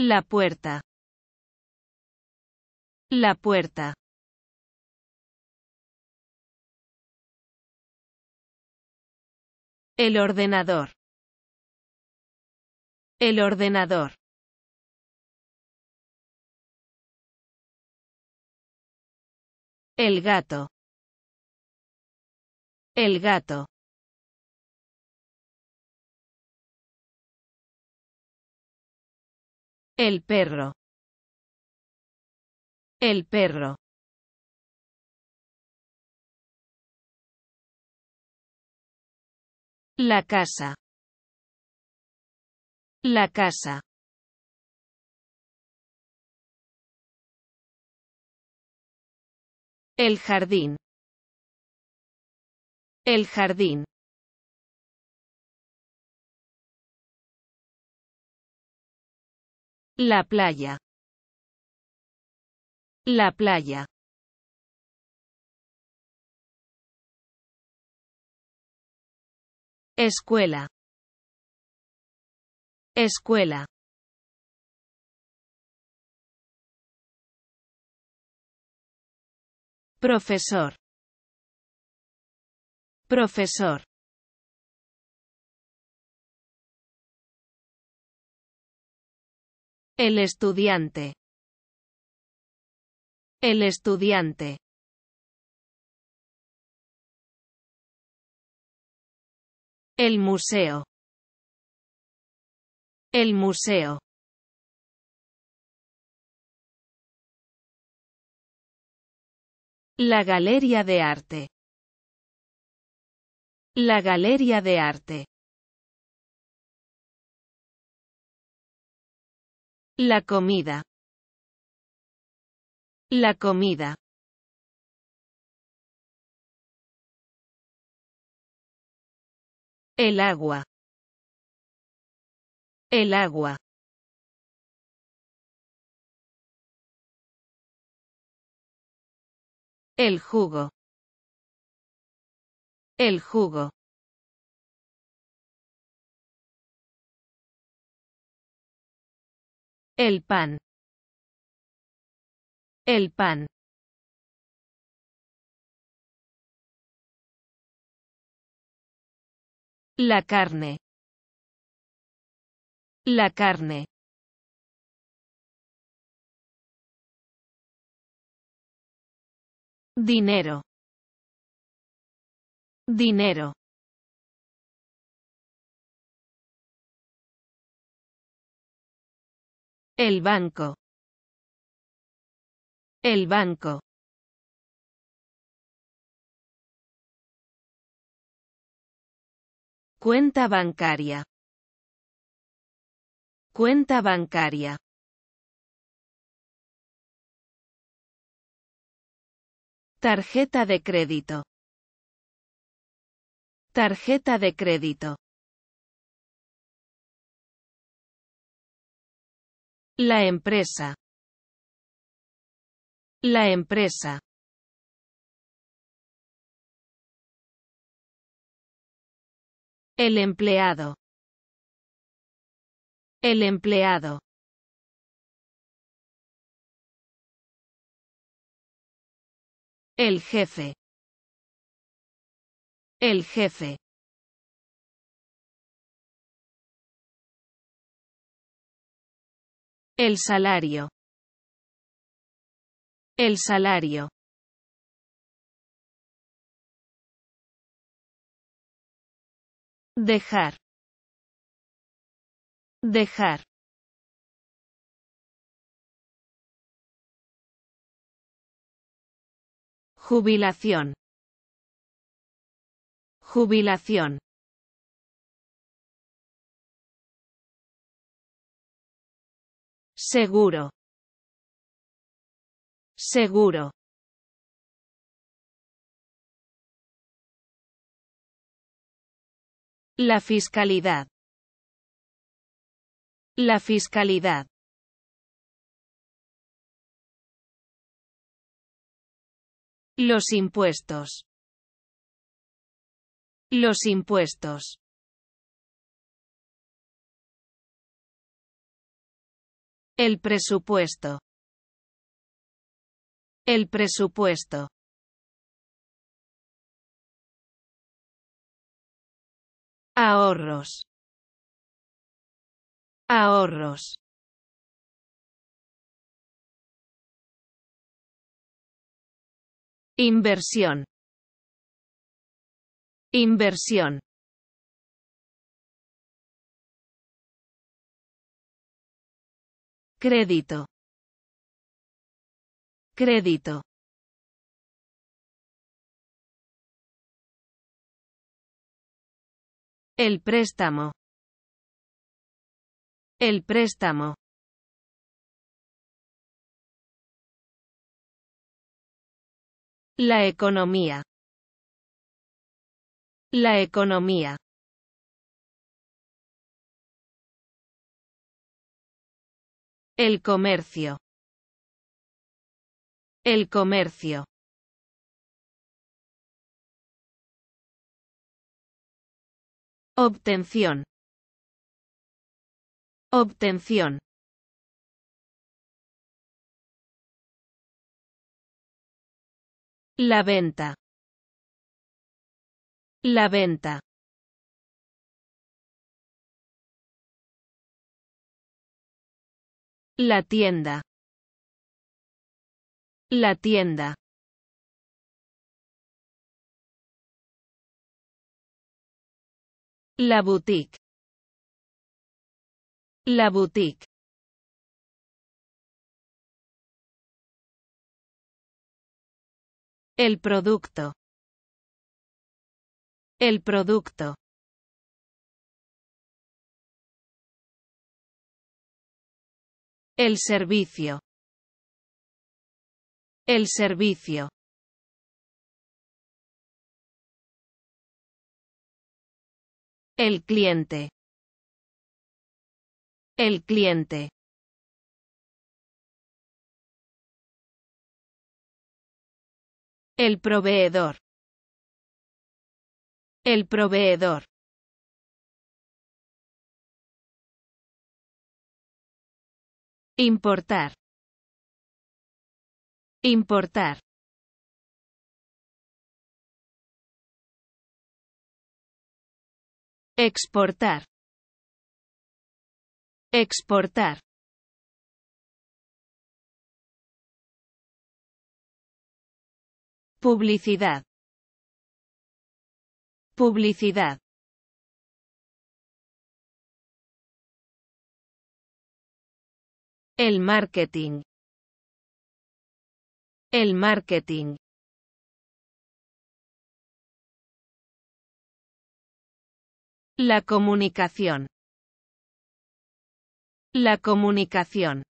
La puerta. La puerta. El ordenador. El ordenador. El gato. El gato. El perro. El perro. La casa. La casa. El jardín. El jardín. La playa. La playa. Escuela. Escuela. Profesor. Profesor. El estudiante. El estudiante. El museo. El museo. La galería de arte. La galería de arte. La comida. La comida. El agua. El agua. El jugo. El jugo. El pan. El pan. La carne. La carne. Dinero. Dinero. El banco. El banco. Cuenta bancaria. Cuenta bancaria. Tarjeta de crédito. Tarjeta de crédito. La empresa. La empresa. El empleado. El empleado. El jefe. El jefe. El salario. El salario. Dejar. Dejar. Jubilación. Jubilación. Seguro. Seguro. La fiscalidad. La fiscalidad. Los impuestos. Los impuestos. El presupuesto. El presupuesto. Ahorros. Ahorros. Inversión. Inversión. Crédito. Crédito. El préstamo. El préstamo. La economía. La economía. El comercio. El comercio. Obtención. Obtención. La venta. La venta. La tienda. La tienda. La boutique. La boutique. El producto. El producto. El servicio. El servicio. El cliente. El cliente. El proveedor. El proveedor. Importar. Importar. Exportar. Exportar. Publicidad. Publicidad. El marketing. El marketing. La comunicación. La comunicación.